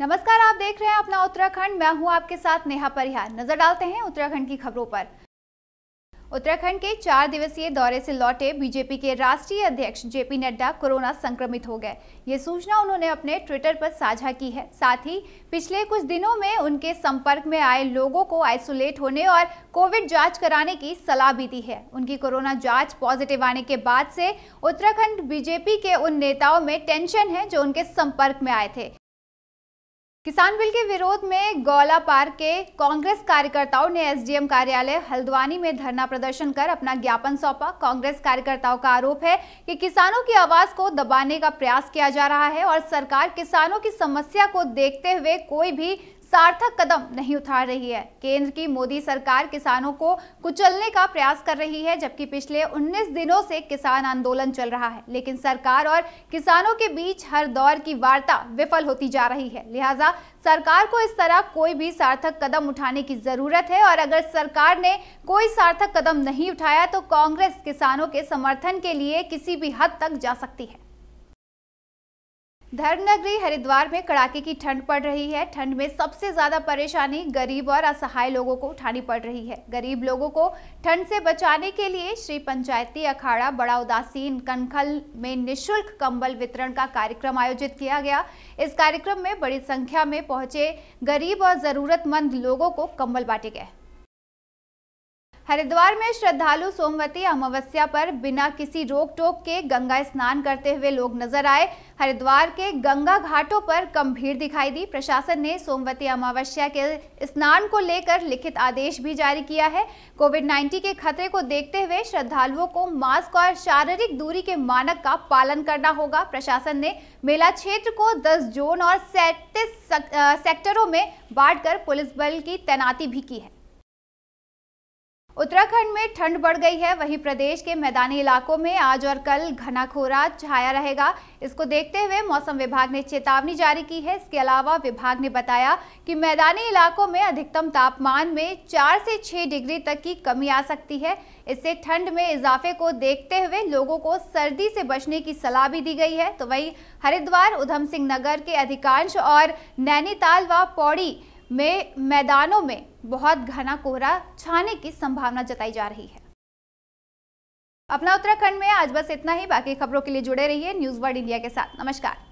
नमस्कार आप देख रहे हैं अपना उत्तराखंड मैं हूं आपके साथ नेहा परिहार नजर डालते हैं उत्तराखंड की खबरों पर उत्तराखंड के चार दिवसीय दौरे से लौटे बीजेपी के राष्ट्रीय अध्यक्ष जेपी नड्डा कोरोना संक्रमित हो गए ये सूचना उन्होंने अपने ट्विटर पर साझा की है साथ ही पिछले कुछ दिनों में उनके संपर्क में आए लोगों को आइसोलेट होने और कोविड जांच कराने की सलाह भी दी है उनकी कोरोना जांच पॉजिटिव आने के बाद से उत्तराखंड बीजेपी के उन नेताओं में टेंशन है जो उनके संपर्क में आए थे किसान बिल के विरोध में गौला पार्क के कांग्रेस कार्यकर्ताओं ने एसडीएम कार्यालय हल्द्वानी में धरना प्रदर्शन कर अपना ज्ञापन सौंपा कांग्रेस कार्यकर्ताओं का आरोप है कि किसानों की आवाज को दबाने का प्रयास किया जा रहा है और सरकार किसानों की समस्या को देखते हुए कोई भी सार्थक कदम नहीं उठा रही है केंद्र की मोदी सरकार किसानों को कुचलने का प्रयास कर रही है जबकि पिछले 19 दिनों से किसान आंदोलन चल रहा है लेकिन सरकार और किसानों के बीच हर दौर की वार्ता विफल होती जा रही है लिहाजा सरकार को इस तरह कोई भी सार्थक कदम उठाने की जरूरत है और अगर सरकार ने कोई सार्थक कदम नहीं उठाया तो कांग्रेस किसानों के समर्थन के लिए किसी भी हद तक जा सकती है धर्मनगरी हरिद्वार में कड़ाके की ठंड पड़ रही है ठंड में सबसे ज़्यादा परेशानी गरीब और असहाय लोगों को उठानी पड़ रही है गरीब लोगों को ठंड से बचाने के लिए श्री पंचायती अखाड़ा बड़ा उदासीन कनखल में निशुल्क कंबल वितरण का कार्यक्रम आयोजित किया गया इस कार्यक्रम में बड़ी संख्या में पहुंचे गरीब और ज़रूरतमंद लोगों को कम्बल बांटे गए हरिद्वार में श्रद्धालु सोमवती अमावस्या पर बिना किसी रोक टोक के गंगा स्नान करते हुए लोग नजर आए हरिद्वार के गंगा घाटों पर कम भीड़ दिखाई दी प्रशासन ने सोमवती अमावस्या के स्नान को लेकर लिखित आदेश भी जारी किया है कोविड 19 के खतरे को देखते हुए श्रद्धालुओं को मास्क और शारीरिक दूरी के मानक का पालन करना होगा प्रशासन ने मेला क्षेत्र को दस जोन और सैतीस सेक्टरों में बांट पुलिस बल की तैनाती भी की है उत्तराखंड में ठंड बढ़ गई है वहीं प्रदेश के मैदानी इलाकों में आज और कल घना कोहरा छाया रहेगा इसको देखते हुए मौसम विभाग ने चेतावनी जारी की है इसके अलावा विभाग ने बताया कि मैदानी इलाकों में अधिकतम तापमान में 4 से 6 डिग्री तक की कमी आ सकती है इससे ठंड में इजाफे को देखते हुए लोगों को सर्दी से बचने की सलाह भी दी गई है तो वही हरिद्वार उधम सिंह नगर के अधिकांश और नैनीताल व पौड़ी में मैदानों में बहुत घना कोहरा छाने की संभावना जताई जा रही है अपना उत्तराखंड में आज बस इतना ही बाकी खबरों के लिए जुड़े रहिए न्यूज वर्ल्ड इंडिया के साथ नमस्कार